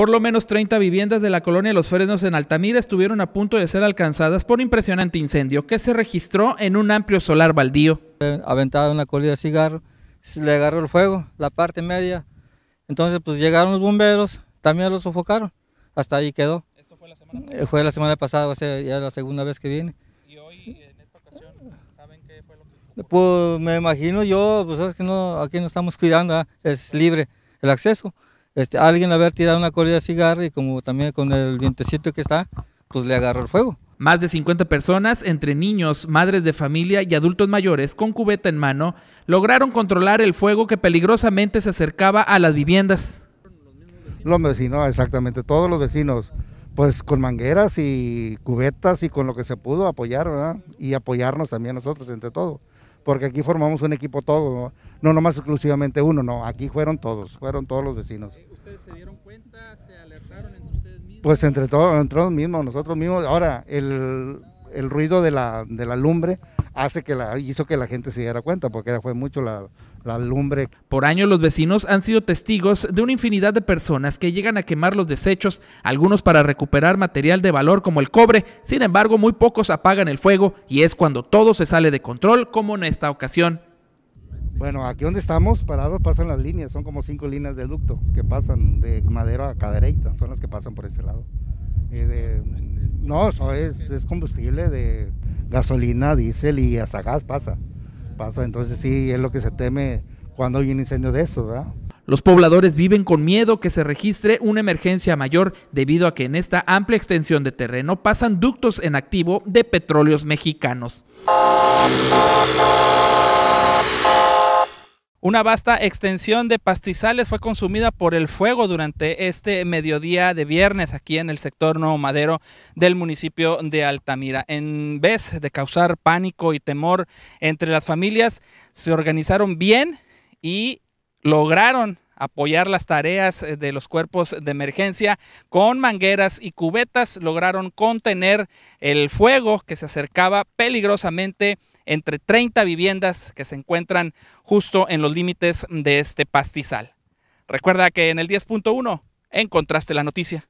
Por lo menos 30 viviendas de la colonia Los Fresnos en Altamira estuvieron a punto de ser alcanzadas por un impresionante incendio que se registró en un amplio solar baldío. Aventado una colilla de cigarro, le agarró el fuego, la parte media. Entonces pues llegaron los bomberos, también lo sofocaron. Hasta ahí quedó. ¿Esto fue la semana pasada? Eh, fue la semana pasada, ya la segunda vez que viene. ¿Y hoy en esta ocasión saben qué fue lo que Pues me imagino yo, pues sabes que no, aquí no estamos cuidando, ah, es libre el acceso este, alguien haber tirado una corrida de cigarro y como también con el vientecito que está, pues le agarró el fuego. Más de 50 personas, entre niños, madres de familia y adultos mayores, con cubeta en mano, lograron controlar el fuego que peligrosamente se acercaba a las viviendas. Los vecinos, exactamente, todos los vecinos, pues con mangueras y cubetas y con lo que se pudo apoyar, Y apoyarnos también nosotros, entre todos porque aquí formamos un equipo todo, no nomás exclusivamente uno, no, aquí fueron todos, fueron todos los vecinos. Eh, ¿Ustedes se dieron cuenta, se alertaron entre ustedes mismos? Pues entre todos, entre todos mismos, nosotros mismos. Ahora, el, el ruido de la, de la lumbre hace que la, hizo que la gente se diera cuenta, porque era, fue mucho la, la lumbre. Por años los vecinos han sido testigos de una infinidad de personas que llegan a quemar los desechos, algunos para recuperar material de valor como el cobre, sin embargo muy pocos apagan el fuego y es cuando todo se sale de control como en esta ocasión. Bueno, aquí donde estamos parados pasan las líneas, son como cinco líneas de ductos que pasan de madera a cadereita, son las que pasan por ese lado. no, eso es, es combustible de gasolina, diésel y hasta gas pasa. Entonces sí, es lo que se teme cuando hay un incendio de eso, Los pobladores viven con miedo que se registre una emergencia mayor debido a que en esta amplia extensión de terreno pasan ductos en activo de petróleos mexicanos. Una vasta extensión de pastizales fue consumida por el fuego durante este mediodía de viernes aquí en el sector Nuevo Madero del municipio de Altamira. En vez de causar pánico y temor entre las familias, se organizaron bien y lograron apoyar las tareas de los cuerpos de emergencia con mangueras y cubetas lograron contener el fuego que se acercaba peligrosamente entre 30 viviendas que se encuentran justo en los límites de este pastizal. Recuerda que en el 10.1 encontraste la noticia.